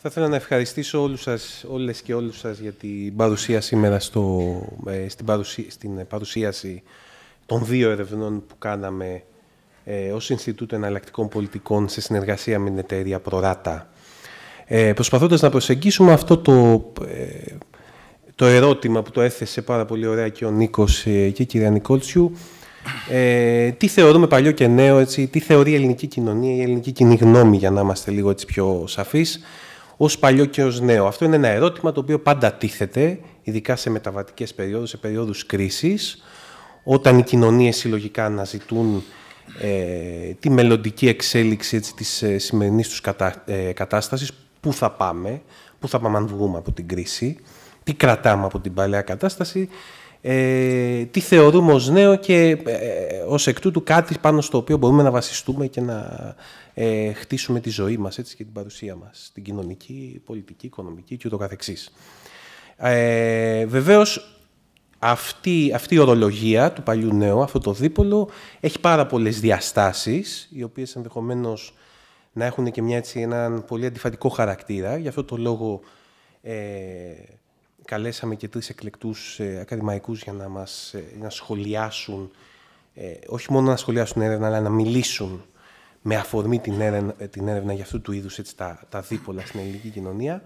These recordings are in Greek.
Θα ήθελα να ευχαριστήσω όλους σας, όλες και όλους σας για την παρουσία σήμερα στο, ε, στην, στην ε, παρουσίαση των δύο ερευνών που κάναμε ε, ως Ινστιτούτο Εναλλακτικών Πολιτικών σε συνεργασία με την εταιρεία Προράτα. Ε, προσπαθώντας να προσεγγίσουμε αυτό το, ε, το ερώτημα που το έθεσε πάρα πολύ ωραία και ο Νίκος ε, και η κυρία Νικόλτσιου, ε, τι θεωρούμε παλιό και νέο, έτσι, τι θεωρεί η ελληνική κοινωνία, η ελληνική κοινή γνώμη, για να είμαστε λίγο έτσι πιο σαφείς. Ως παλιό και ως νέο. Αυτό είναι ένα ερώτημα το οποίο πάντα τίθεται, ειδικά σε μεταβατικές περιόδους, σε περιόδους κρίσης, όταν οι κοινωνίες συλλογικά αναζητούν ε, τη μελλοντική εξέλιξη τη της ε, σημερινής ε, κατάστασης, πού θα πάμε, πού θα πάμε αν βγούμε από την κρίση, τι κρατάμε από την παλαιά κατάσταση ε, τι θεωρούμε ως νέο και ε, ως εκ τούτου κάτι πάνω στο οποίο μπορούμε να βασιστούμε και να ε, χτίσουμε τη ζωή μας έτσι, και την παρουσία μας, την κοινωνική, πολιτική, οικονομική και ούτω καθεξής. Ε, βεβαίως, αυτή, αυτή η ορολογία του παλιού νέου, αυτό το δίπολο, έχει πάρα πολλές διαστάσεις, οι οποίες ενδεχομένως να έχουν και μια, έτσι, έναν πολύ αντιφατικό χαρακτήρα. Γι' αυτό το λόγο ε, καλέσαμε και τρεις εκλεκτούς ε, ακαδημαϊκούς για να μας ε, να σχολιάσουν, ε, όχι μόνο να σχολιάσουν έρευνα, αλλά να μιλήσουν με αφορμή την έρευνα, την έρευνα για αυτού του είδους έτσι, τα, τα δίπολα στην ελληνική κοινωνία.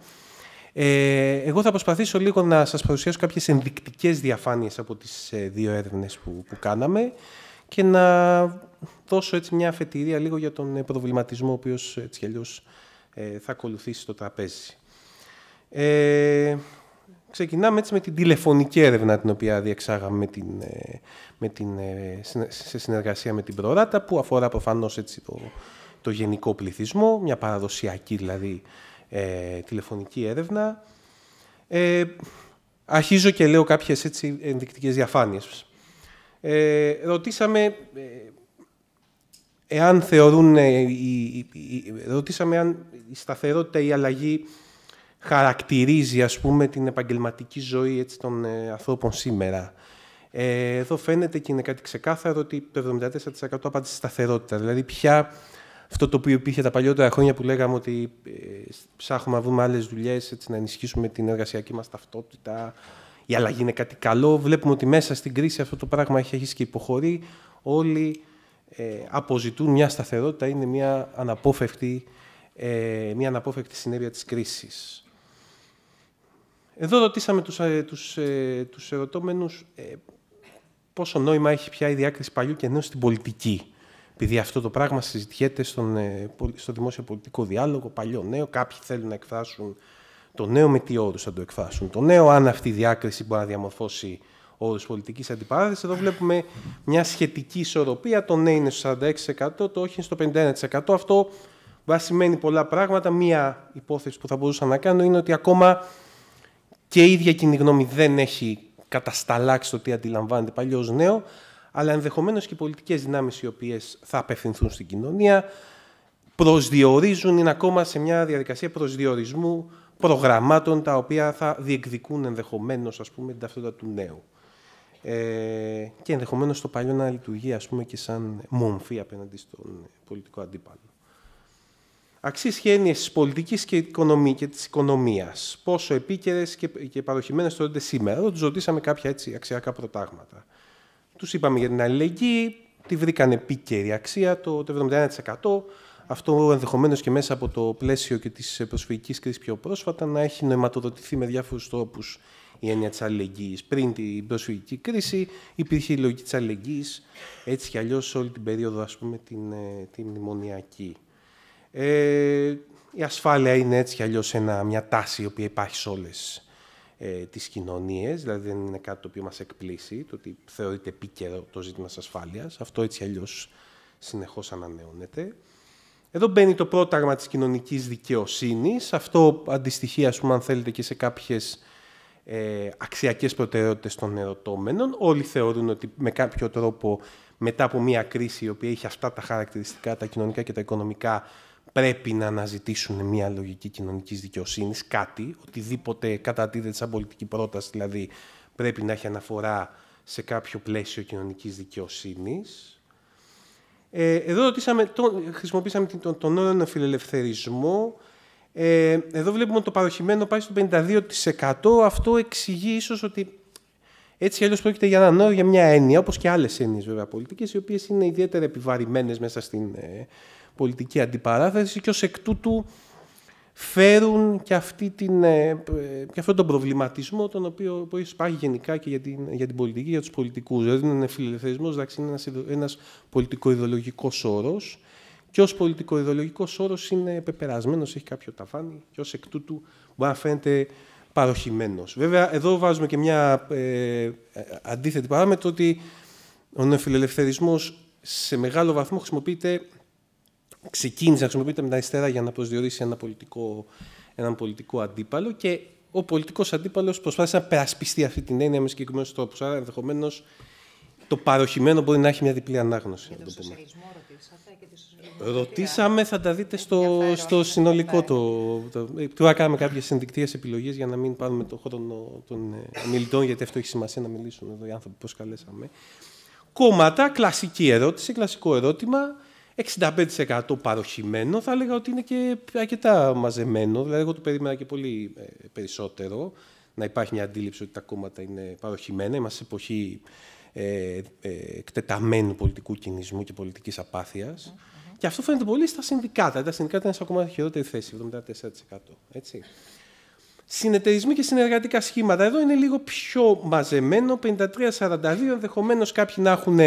Ε, εγώ θα προσπαθήσω λίγο να σας παρουσιάσω κάποιες ενδεικτικές διαφάνειες από τις δύο έρευνες που, που κάναμε και να δώσω μια αφετηρία λίγο για τον προβληματισμό ο οποίος έτσι θα ακολουθήσει το τραπέζι. Ε, Ξεκινάμε έτσι με την τηλεφωνική έρευνα την οποία διεξάγαμε με την, ε, με την, ε, σε συνεργασία με την Προράτα που αφορά προφανώς έτσι το, το γενικό πληθυσμό, μια παραδοσιακή δηλαδή ε, τηλεφωνική έρευνα. Ε, αρχίζω και λέω κάποιες έτσι ενδεικτικές διαφάνειες. Ε, ρωτήσαμε εάν θεωρούν, ρωτήσαμε αν η σταθερότητα ή η αλλαγή χαρακτηρίζει ας πούμε την επαγγελματική ζωή έτσι, των ε, ανθρώπων σήμερα. Ε, εδώ φαίνεται και είναι κάτι ξεκάθαρο ότι το 74% απάντησε σταθερότητα. Δηλαδή πια αυτό το οποίο υπήρχε τα παλιότερα χρόνια που λέγαμε ότι ε, ψάχνουμε να βρούμε άλλες δουλειές να ενισχύσουμε την εργασιακή μας ταυτότητα, η αλλαγή είναι κάτι καλό. Βλέπουμε ότι μέσα στην κρίση αυτό το πράγμα έχει αρχίσει και υποχωρεί. Όλοι ε, αποζητούν μια σταθερότητα, είναι μια αναπόφευκτη, ε, μια αναπόφευκτη συνέπεια της κρίσης. Εδώ ρωτήσαμε τους, ε, τους, ε, τους ερωτώμενους ε, πόσο νόημα έχει πια η διάκριση παλιού και νέου στην πολιτική. Επειδή αυτό το πράγμα συζητιέται στον, ε, στο δημόσιο πολιτικό διάλογο, παλιό-νέο, κάποιοι θέλουν να εκφράσουν το νέο με τι όρους θα το εκφράσουν. Το νέο, αν αυτή η διάκριση μπορεί να διαμορφώσει όρους πολιτικής αντιπαράθεσης, εδώ βλέπουμε μια σχετική ισορροπία. Το νέο είναι στο 46%, το όχι είναι στο 51%. Αυτό βασιμένει πολλά πράγματα. Μία υπόθεση που θα μπορούσα να κάνω είναι ότι ακόμα και η ίδια κοινή γνώμη δεν έχει κατασταλάξει το τι αντιλαμβάνεται παλιός νέο, αλλά ενδεχομένως και οι πολιτικές δυνάμεις οι οποίες θα απευθυνθούν στην κοινωνία προσδιορίζουν, είναι ακόμα σε μια διαδικασία προσδιορισμού προγραμμάτων τα οποία θα διεκδικούν ενδεχομένως την ταυτότητα του νέου. Ε, και ενδεχομένως το παλιό να λειτουργεί ας πούμε, και σαν μομφή απέναντι στον πολιτικό αντίπαλο. Αξίες και έννοιες της πολιτικής και, και της οικονομίας. Πόσο επίκαιρες και, και το είναι σήμερα. Τους ζωτήσαμε κάποια έτσι αξιακά προτάγματα. Τους είπαμε για την αλληλεγγύη, τη βρήκαν επίκαιρη αξία, το, 71%. Αυτό ενδεχομένως και μέσα από το πλαίσιο και της προσφυγικής κρίσης πιο πρόσφατα να έχει νοηματοδοτηθεί με διάφορους τρόπους η έννοια της αλληλεγγύης. Πριν την προσφυγική κρίση υπήρχε η λογική της αλληλεγγύης έτσι κι αλλιώς όλη την περίοδο, ας πούμε, την, ε, την μνημονιακή. Ε, η ασφάλεια είναι έτσι κι αλλιώς ένα, μια τάση η οποία υπάρχει σε όλες ε, τις κοινωνίες, δηλαδή δεν είναι κάτι το οποίο μας εκπλήσει, το ότι θεωρείται επίκαιρο το ζήτημα της ασφάλειας. Αυτό έτσι κι αλλιώς συνεχώς ανανεώνεται. Εδώ μπαίνει το πρόταγμα της κοινωνικής δικαιοσύνης. Αυτό αντιστοιχεί, ας πούμε, αν θέλετε, και σε κάποιες ε, αξιακές προτεραιότητες των ερωτώμενων. Όλοι θεωρούν ότι με κάποιο τρόπο, μετά από μια κρίση, η οποία έχει αυτά τα χαρακτηριστικά, τα κοινωνικά και τα οικονομικά, πρέπει να αναζητήσουν μια λογική κοινωνικής δικαιοσύνης, κάτι, οτιδήποτε κατατίθεται σαν πολιτική πρόταση, δηλαδή πρέπει να έχει αναφορά σε κάποιο πλαίσιο κοινωνικής δικαιοσύνης. Ε, εδώ ρωτήσαμε, χρησιμοποίησαμε τον, τον όρο νεοφιλελευθερισμό. Ε, εδώ βλέπουμε ότι το παροχημένο πάει στο 52%. Αυτό εξηγεί ίσως ότι έτσι κι αλλιώς πρόκειται για έναν όρο, για μια έννοια, όπως και άλλες έννοιες βέβαια πολιτικές, οι οποίες είναι ιδιαίτερα επιβαρημένες μέσα στην, ε, πολιτική αντιπαράθεση και ως εκ τούτου φέρουν και, αυτή την, ε, ε, και αυτόν τον προβληματισμό τον οποίο υπάρχει γενικά και για την, για την πολιτική, για τους πολιτικούς. Δηλαδή είναι φιλελευθερισμός, είναι ένας, ένας πολιτικοειδολογικός όρος και ως πολιτικοειδολογικός όρος είναι πεπερασμένος, έχει κάποιο ταβάνι και ως εκ τούτου μπορεί να φαίνεται παροχημένος. Βέβαια, εδώ βάζουμε και μια ε, αντίθετη παράμετρο ότι ο νεοφιλελευθερισμός σε μεγάλο βαθμό χρησιμοποιείται ξεκίνησε να χρησιμοποιείται με τα αριστερά για να προσδιορίσει ένα πολιτικό, έναν πολιτικό αντίπαλο και ο πολιτικός αντίπαλος προσπάθησε να περασπιστεί αυτή την έννοια με συγκεκριμένους τρόπους. Άρα ενδεχομένως το παροχημένο μπορεί να έχει μια διπλή ανάγνωση. Για το τον ρωτήσατε Ρωτήσαμε, θα τα δείτε στο, στο συνολικό το, το, ε, Τώρα κάναμε κάποιες συνδικτύες, επιλογές για να μην πάρουμε τον χρόνο των ε, μιλητών, γιατί αυτό έχει σημασία να μιλήσουν εδώ οι άνθρωποι που προσκαλέσαμε. Κόμματα, κλασική ερώτηση, κλασικό ερώτημα. 65% παροχημένο θα έλεγα ότι είναι και αρκετά μαζεμένο. Δηλαδή, εγώ το περίμενα και πολύ ε, περισσότερο να υπάρχει μια αντίληψη ότι τα κόμματα είναι παροχημένα. Είμαστε σε εποχή ε, ε, εκτεταμένου πολιτικού κινησμού και πολιτικής απάθειας. Mm-hmm. Και αυτό φαίνεται πολύ στα συνδικάτα. Δηλαδή, τα συνδικάτα είναι σε ακόμα χειρότερη θέση, 74%. Έτσι. Συνεταιρισμοί και συνεργατικά σχήματα. Εδώ είναι λίγο πιο μαζεμένο, 53-42, ενδεχομένως κάποιοι να έχουν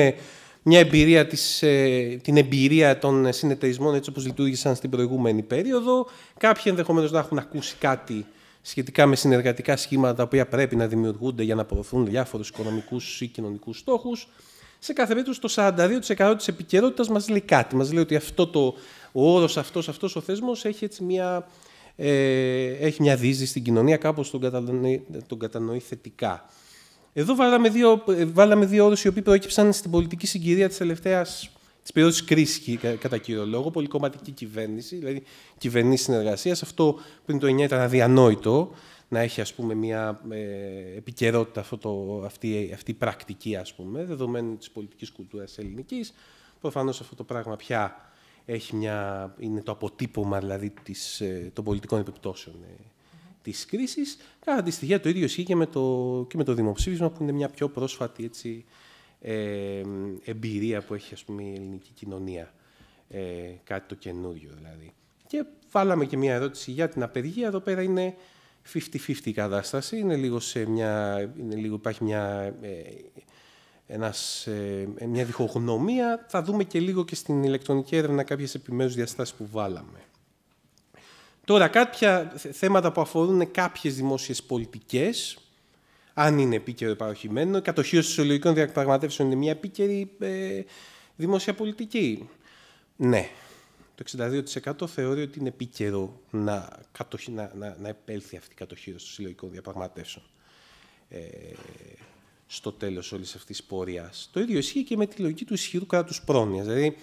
μια εμπειρία της, ε, την εμπειρία των συνεταιρισμών έτσι όπως λειτουργήσαν στην προηγούμενη περίοδο. Κάποιοι ενδεχομένως να έχουν ακούσει κάτι σχετικά με συνεργατικά σχήματα τα οποία πρέπει να δημιουργούνται για να προωθούν διάφορους οικονομικούς ή κοινωνικούς στόχους. Σε κάθε περίπτωση το 42% της επικαιρότητας μας λέει κάτι. Μας λέει ότι αυτό το, ο όρος αυτός, αυτός ο θέσμος έχει έτσι μια, ε, έχει μια δίζη στην κοινωνία, κάπως τον, κατανοεί, τον κατανοεί θετικά. Εδώ βάλαμε δύο, βάλαμε δύο όρους οι οποίοι προέκυψαν στην πολιτική συγκυρία της τελευταίας της περίοδος κρίσης κατά κύριο λόγο, πολυκομματική κυβέρνηση, δηλαδή κυβερνή συνεργασίας. Αυτό πριν το 9 ήταν αδιανόητο να έχει ας πούμε, μια ε, επικαιρότητα αυτό το, αυτή, αυτή η πρακτική, ας πούμε, δεδομένου της πολιτικής κουλτούρας ελληνικής. Προφανώς αυτό το πράγμα πια έχει μια, είναι το αποτύπωμα δηλαδή, της, ε, των πολιτικών επιπτώσεων ε, της κρίσης. Κατά τη στοιχεία το ίδιο ισχύει και με το, και με το δημοψήφισμα που είναι μια πιο πρόσφατη έτσι, ε, εμπειρία που έχει ας πούμε, η ελληνική κοινωνία. Ε, κάτι το καινούριο δηλαδή. Και βάλαμε και μια ερώτηση για την απεργία. Εδώ πέρα είναι 50-50 η κατάσταση. Είναι λίγο σε μια, είναι λίγο, υπάρχει μια, ε, ένας, ε, μια διχογνωμία. Θα δούμε και λίγο και στην ηλεκτρονική έρευνα κάποιες επιμέρους διαστάσεις που βάλαμε. Τώρα κάποια θέματα που αφορούν κάποιες δημόσιες πολιτικές, αν είναι επίκαιρο η κατοχήρωση συλλογικών διαπραγματεύσεων είναι μια επίκαιρη ε, δημόσια πολιτική. Ναι, το 62% θεωρεί ότι είναι επίκαιρο να, κατοχ... να, να, επέλθει αυτή η κατοχήρωση των συλλογικών διαπραγματεύσεων ε, στο τέλος όλης αυτής της πορείας. Το ίδιο ισχύει και με τη λογική του ισχυρού κράτους πρόνοιας. Δηλαδή,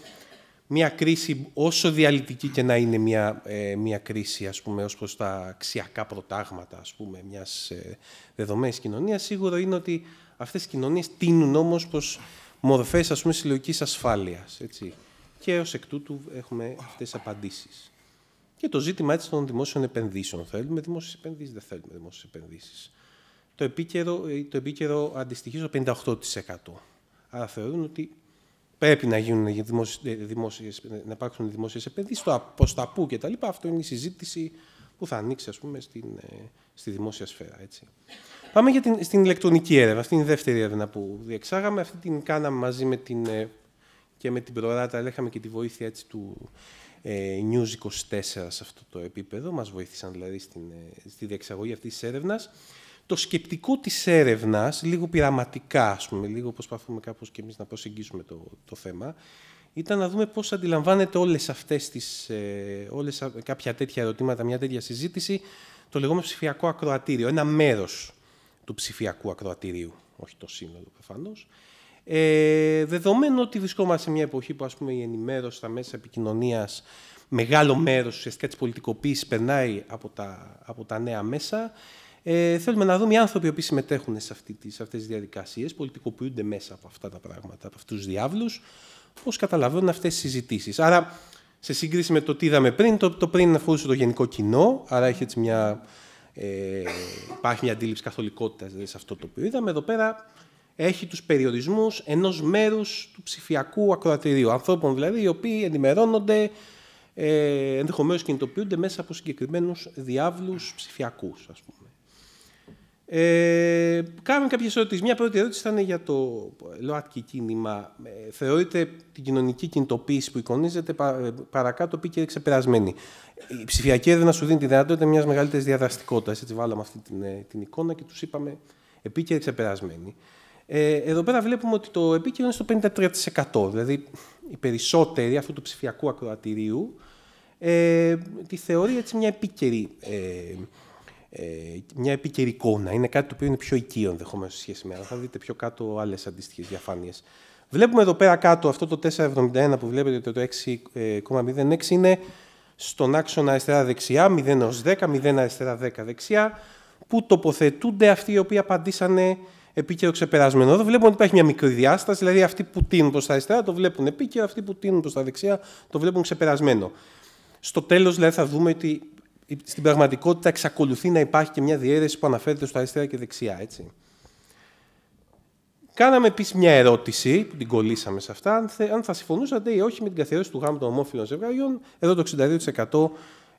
μια κρίση, όσο διαλυτική και να είναι μια, ε, μια κρίση, ας πούμε, ως προς τα αξιακά προτάγματα, ας πούμε, μιας ε, δεδομένης κοινωνίας, σίγουρο είναι ότι αυτές οι κοινωνίες τίνουν όμως προς μορφές, ας πούμε, συλλογικής ασφάλειας, έτσι. Και ως εκ τούτου έχουμε αυτές τις απαντήσεις. Και το ζήτημα έτσι των δημόσιων επενδύσεων. Θέλουμε δημόσιες επενδύσεις, δεν θέλουμε δημόσιες επενδύσεις. Το επίκαιρο, ε, το επίκαιρο αντιστοιχεί στο 58%. Άρα θεωρούν ότι πρέπει να, γίνουν δημόσιες, ε, δημόσιες, ε, να υπάρξουν δημόσιες επενδύσεις, το τα πού και τα λοιπά. Αυτό είναι η συζήτηση που θα ανοίξει ας πούμε, στην, ε, στη δημόσια σφαίρα. Έτσι. Πάμε για την, στην ηλεκτρονική έρευνα. Αυτή είναι η δεύτερη έρευνα που διεξάγαμε. Αυτή την κάναμε μαζί με την, και με την Προράτα, αλλά είχαμε και τη βοήθεια έτσι, του ε, News 24 σε αυτό το επίπεδο. Μας βοήθησαν δηλαδή στην, στη διεξαγωγή αυτής της έρευνας το σκεπτικό της έρευνας, λίγο πειραματικά, ας πούμε, λίγο προσπαθούμε κάπως και εμείς να προσεγγίσουμε το, το θέμα, ήταν να δούμε πώς αντιλαμβάνεται όλες αυτές τις, ε, κάποια τέτοια ερωτήματα, μια τέτοια συζήτηση, το λεγόμενο ψηφιακό ακροατήριο, ένα μέρος του ψηφιακού ακροατήριου, όχι το σύνολο προφανώς. Ε, δεδομένου ότι βρισκόμαστε σε μια εποχή που ας πούμε, η ενημέρωση στα μέσα επικοινωνίας, μεγάλο μέρος ουσιαστικά της πολιτικοποίησης περνάει από τα, από τα νέα μέσα, ε, θέλουμε να δούμε οι άνθρωποι που συμμετέχουν σε, αυτή, σε αυτές τις διαδικασίες, πολιτικοποιούνται μέσα από αυτά τα πράγματα, από αυτούς τους διάβλους, πώς καταλαβαίνουν αυτές τις συζητήσεις. Άρα, σε σύγκριση με το τι είδαμε πριν, το, το πριν αφορούσε το γενικό κοινό, άρα έχει έτσι μια, ε, υπάρχει μια αντίληψη καθολικότητας δηλαδή, σε αυτό το οποίο είδαμε. Εδώ πέρα έχει τους περιορισμούς ενός μέρους του ψηφιακού ακροατηρίου. Ανθρώπων δηλαδή οι οποίοι ενημερώνονται, ε, ενδεχομένως κινητοποιούνται μέσα από συγκεκριμένους διάβλους ψηφιακούς, ας πούμε. Ε, κάναμε κάποιες ερωτήσεις. Μια πρώτη ερώτηση ήταν για το ΛΟΑΤΚΙ κίνημα. Ε, θεωρείται την κοινωνική κινητοποίηση που εικονίζεται ε, παρακάτω επίκαιρη ξεπερασμένη. Η ψηφιακή έρευνα σου δίνει τη δυνατότητα μιας μεγαλύτερης διαδραστικότητας. Έτσι, βάλαμε αυτή την, ε, την εικόνα και τους είπαμε επίκαιρη ξεπερασμένη. Ε, εδώ πέρα βλέπουμε ότι το επίκαιρο είναι στο 53%. Δηλαδή, οι περισσότεροι αυτού του ψηφιακού ακροατηρίου ε, τη θεωρεί έτσι μια επίκαιρη ε, ε, μια εικόνα, Είναι κάτι το οποίο είναι πιο οικείο ενδεχομένως σε σχέση με άλλα. Θα δείτε πιο κάτω άλλες αντίστοιχες διαφάνειες. Βλέπουμε εδώ πέρα κάτω αυτό το 4,71 που βλέπετε το 6,06 είναι στον άξονα αριστερά-δεξιά, 0 έω 10, 0 αριστερά-10-δεξιά, που τοποθετούνται αυτοί οι οποίοι απαντήσανε επίκαιρο ξεπερασμένο. Εδώ βλέπουμε ότι υπάρχει μια μικρή διάσταση, δηλαδή αυτοί που τίνουν προς τα αριστερά το βλέπουν επίκαιρο, αυτοί που τίνουν προς τα δεξιά το βλέπουν ξεπερασμένο. Στο τέλος, δηλαδή, θα δούμε ότι στην πραγματικότητα εξακολουθεί να υπάρχει και μια διαίρεση... που αναφέρεται στο αριστερά και δεξιά, έτσι. Κάναμε επίσης μια ερώτηση που την κολλήσαμε σε αυτά, αν θα συμφωνούσατε ή όχι με την καθιέρωση του γάμου των ομόφυλων ζευγαριών. Εδώ το 62%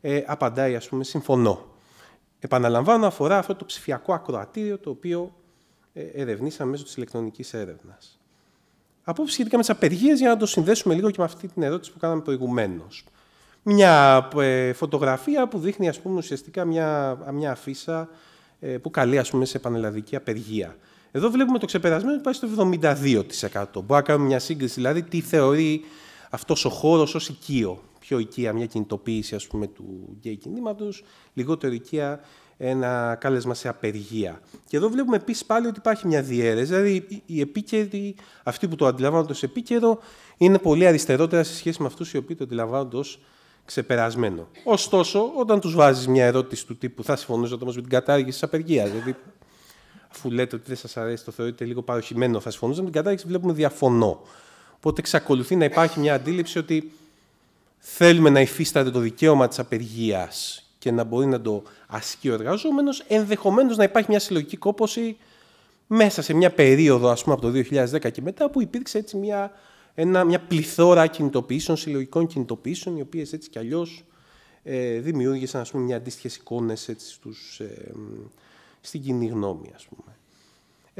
ε, απαντάει, ας πούμε, συμφωνώ. Επαναλαμβάνω, αφορά αυτό το ψηφιακό ακροατήριο το οποίο ε, ερευνήσαμε μέσω της ηλεκτρονικής έρευνας. Απόψη σχετικά με τις απεργίες, για να το συνδέσουμε λίγο και με αυτή την ερώτηση που κάναμε προηγουμένως μια ε, φωτογραφία που δείχνει ας πούμε, ουσιαστικά μια, μια αφίσα ε, που καλεί ας σε πανελλαδική απεργία. Εδώ βλέπουμε το ξεπερασμένο πάει στο 72%. Μπορεί να κάνουμε μια σύγκριση, δηλαδή τι θεωρεί αυτός ο χώρος ως οικείο. Πιο οικεία μια κινητοποίηση ας πούμε, του γκέι κινήματος, λιγότερο οικεία ένα κάλεσμα σε απεργία. Και εδώ βλέπουμε επίσης πάλι ότι υπάρχει μια διαίρεση. Δηλαδή, οι επίκαιροι, αυτοί που το αντιλαμβάνονται ως επίκαιρο, είναι πολύ αριστερότερα σε σχέση με αυτούς οι οποίοι το αντιλαμβάνονται ως ξεπερασμένο. Ωστόσο, όταν τους βάζεις μια ερώτηση του τύπου θα συμφωνούσε όμω με την κατάργηση της απεργίας, δηλαδή αφού λέτε ότι δεν σας αρέσει, το θεωρείτε λίγο παροχημένο, θα συμφωνούσε με την κατάργηση, βλέπουμε διαφωνώ. Οπότε εξακολουθεί να υπάρχει μια αντίληψη ότι θέλουμε να υφίσταται το δικαίωμα της απεργίας και να μπορεί να το ασκεί ο εργαζόμενος, ενδεχομένως να υπάρχει μια συλλογική κόπωση μέσα σε μια περίοδο, ας πούμε, από το 2010 και μετά, που υπήρξε έτσι μια ένα, μια πληθώρα κινητοποιήσεων, συλλογικών κινητοποιήσεων, οι οποίες έτσι κι αλλιώς ε, δημιούργησαν ας πούμε, μια αντίστοιχες εικόνες ε, στην κοινή γνώμη. Ας πούμε.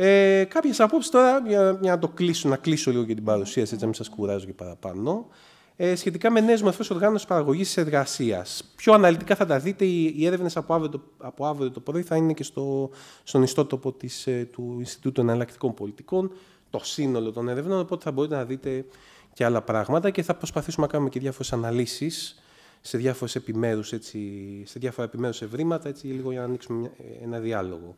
Ε, κάποιες απόψεις τώρα, για, για, να το κλείσω, να κλείσω λίγο για την παρουσίαση, έτσι να μην σας κουράζω και παραπάνω, ε, σχετικά με νέες μορφές οργάνωσης παραγωγής εργασίας. Πιο αναλυτικά θα τα δείτε, οι, οι έρευνες από αύριο, το, από αύριο το πρωί θα είναι και στο, στον ιστότοπο της, ε, του Ινστιτούτου Εναλλακτικών Πολιτικών, το σύνολο των ερευνών, οπότε θα μπορείτε να δείτε και άλλα πράγματα και θα προσπαθήσουμε να κάνουμε και διάφορες αναλύσεις σε, διάφορες επιμέρους, σε διάφορα επιμέρους ευρήματα, έτσι, λίγο για να ανοίξουμε ε, ένα διάλογο.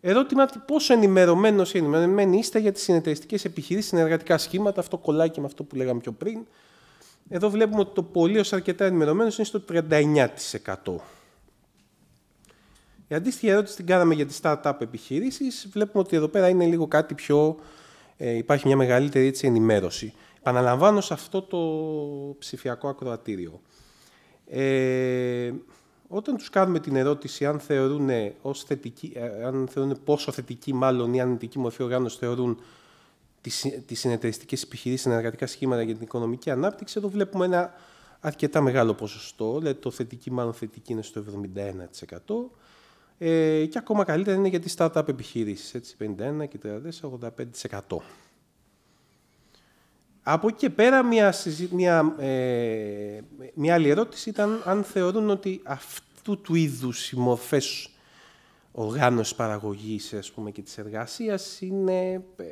Ερώτημα πόσο ενημερωμένος ή ενημερωμένοι είστε για τις συνεταιριστικές επιχειρήσεις, συνεργατικά σχήματα, αυτό κολλάει και με αυτό που λέγαμε πιο πριν. Εδώ βλέπουμε ότι το πολύ ως αρκετά ενημερωμένος είναι στο 39%. Η αντίστοιχη ερώτηση την κάναμε για τις startup επιχειρήσεις. Βλέπουμε ότι εδώ πέρα είναι λίγο κάτι πιο... Ε, υπάρχει μια μεγαλύτερη έτσι, ενημέρωση. Παναλαμβάνω σε αυτό το ψηφιακό ακροατήριο. Ε, όταν τους κάνουμε την ερώτηση αν θεωρούν, ως ε, αν θεωρούν πόσο θετική μάλλον ή ανετική μορφή οργάνωση θεωρούν τις συνεταιριστικές επιχειρήσεις, συνεργατικά σχήματα για την οικονομική ανάπτυξη, εδώ βλέπουμε ένα αρκετά μεγάλο ποσοστό. Δηλαδή, το θετική, μάλλον θετική είναι στο 71%. Ε, και ακόμα καλύτερα είναι για τις startup επιχειρήσεις, έτσι, 51 και 34, 85%. Από εκεί και πέρα, μια, μια, ε, μια άλλη ερώτηση ήταν αν θεωρούν ότι αυτού του είδους οι μορφές οργάνωσης παραγωγής ας πούμε, και της εργασίας είναι, ε,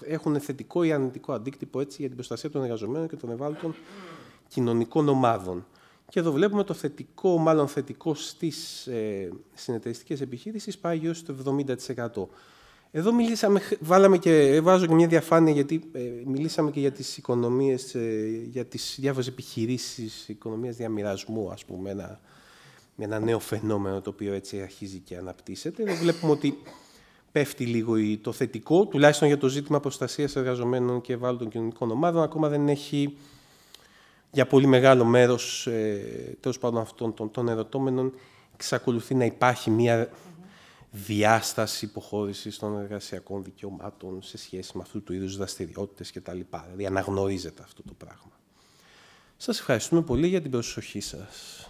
έχουν θετικό ή αρνητικό αντίκτυπο έτσι, για την προστασία των εργαζομένων και των ευάλωτων κοινωνικών ομάδων. Και εδώ βλέπουμε το θετικό, μάλλον θετικό στις ε, συνεταιριστικές επιχείρησεις πάει γύρω στο 70%. Εδώ μιλήσαμε, βάλαμε και, ε, βάζω και μια διαφάνεια γιατί ε, μιλήσαμε και για τις οικονομίες, ε, για τις διάφορες επιχειρήσεις οικονομίας διαμοιρασμού, ας πούμε, ένα, ένα νέο φαινόμενο το οποίο έτσι αρχίζει και αναπτύσσεται. Εδώ βλέπουμε ότι πέφτει λίγο το θετικό, τουλάχιστον για το ζήτημα προστασίας εργαζομένων και ευάλωτων κοινωνικών ομάδων, ακόμα δεν έχει για πολύ μεγάλο μέρος ε, πάντων αυτών των, των ερωτώμενων εξακολουθεί να υπάρχει μια διάσταση υποχώρησης των εργασιακών δικαιωμάτων σε σχέση με αυτού του είδους δραστηριότητε κτλ. Δηλαδή αναγνωρίζεται αυτό το πράγμα. Σας ευχαριστούμε πολύ για την προσοχή σας.